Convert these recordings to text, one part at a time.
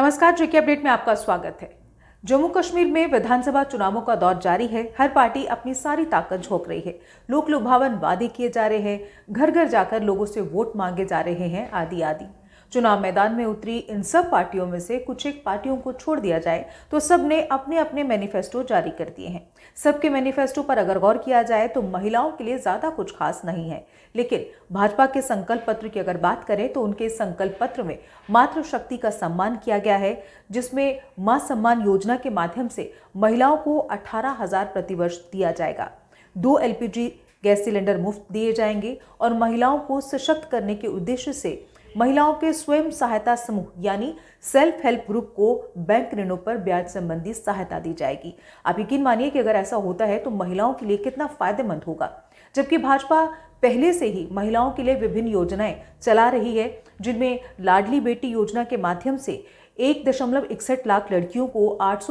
नमस्कार जेके अपडेट में आपका स्वागत है जम्मू कश्मीर में विधानसभा चुनावों का दौर जारी है हर पार्टी अपनी सारी ताकत झोंक रही है लोक लुभावन वादे किए जा रहे हैं घर घर जाकर लोगों से वोट मांगे जा रहे हैं आदि आदि चुनाव मैदान में उतरी इन सब पार्टियों में से कुछ एक पार्टियों को छोड़ दिया जाए तो सब ने अपने अपने मैनिफेस्टो जारी कर दिए हैं सबके मैनिफेस्टो पर अगर गौर किया जाए तो महिलाओं के लिए ज़्यादा कुछ खास नहीं है लेकिन भाजपा के संकल्प पत्र की अगर बात करें तो उनके संकल्प पत्र में मातृशक्ति का सम्मान किया गया है जिसमें माँ सम्मान योजना के माध्यम से महिलाओं को अठारह हजार प्रतिवर्ष दिया जाएगा दो एलपीजी गैस सिलेंडर मुफ्त दिए जाएंगे और महिलाओं को सशक्त करने के उद्देश्य से महिलाओं के स्वयं सहायता समूह यानी सेल्फ हेल्प ग्रुप को बैंक ऋणों पर ब्याज संबंधी सहायता दी जाएगी आप यकीन मानिए कि अगर ऐसा होता है तो महिलाओं के लिए कितना फायदेमंद होगा जबकि भाजपा पहले से ही महिलाओं के लिए विभिन्न योजनाएं चला रही है जिनमें लाडली बेटी योजना के माध्यम से एक दशमलव इकसठ लाख लड़कियों को आठ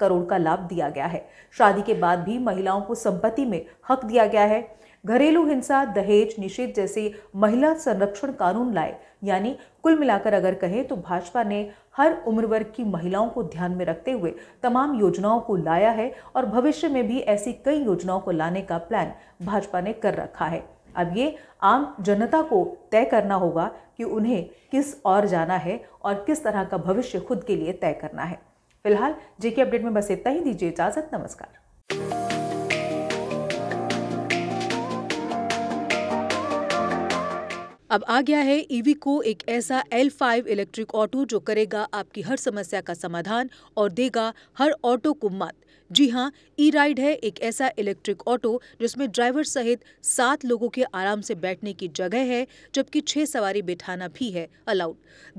करोड़ का लाभ दिया गया है शादी के बाद भी महिलाओं को संपत्ति में हक दिया गया है घरेलू हिंसा दहेज निषेध जैसे महिला संरक्षण कानून लाए यानी कुल मिलाकर अगर कहें तो भाजपा ने हर उम्र वर्ग की महिलाओं को ध्यान में रखते हुए तमाम योजनाओं को लाया है और भविष्य में भी ऐसी कई योजनाओं को लाने का प्लान भाजपा ने कर रखा है अब ये आम जनता को तय करना होगा कि उन्हें किस और जाना है और किस तरह का भविष्य खुद के लिए तय करना है फिलहाल जेके अपडेट में बस इतना ही दीजिए इजाजत नमस्कार अब आ गया है ईवी e को एक ऐसा L5 इलेक्ट्रिक ऑटो जो करेगा आपकी हर समस्या का समाधान और देगा हर ऑटो को मत जी हाँ ई राइड है एक ऐसा इलेक्ट्रिक ऑटो जिसमें ड्राइवर सहित सात लोगों के आराम से बैठने की जगह है जबकि छह सवारी बिठाना भी है अलाउड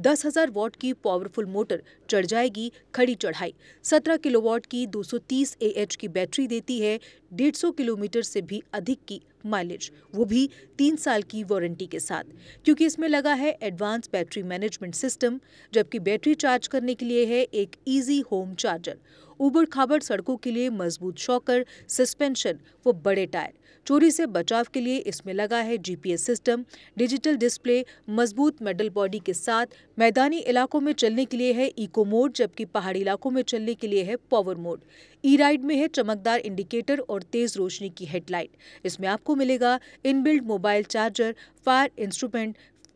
दस हजार वॉट की पावरफुल मोटर चढ़ जाएगी खड़ी चढ़ाई 17 किलोवाट की 230 एच की बैटरी देती है 150 किलोमीटर से भी अधिक की माइलेज वो भी तीन साल की वारंटी के साथ क्योंकि इसमें लगा है एडवांस बैटरी मैनेजमेंट सिस्टम जबकि बैटरी चार्ज करने के लिए है एक ईजी होम चार्जर उबड़ खाबड़ सड़कों के लिए मजबूत शॉकर सस्पेंशन व बड़े टायर चोरी से बचाव के लिए इसमें लगा है जीपीएस सिस्टम डिजिटल डिस्प्ले मजबूत मेडल बॉडी के साथ मैदानी इलाकों में चलने के लिए है इको मोड जबकि पहाड़ी इलाकों में चलने के लिए है पावर मोड ई राइड में है चमकदार इंडिकेटर और तेज रोशनी की हेडलाइट इसमें आपको मिलेगा inbuilt mobile charger fire instrument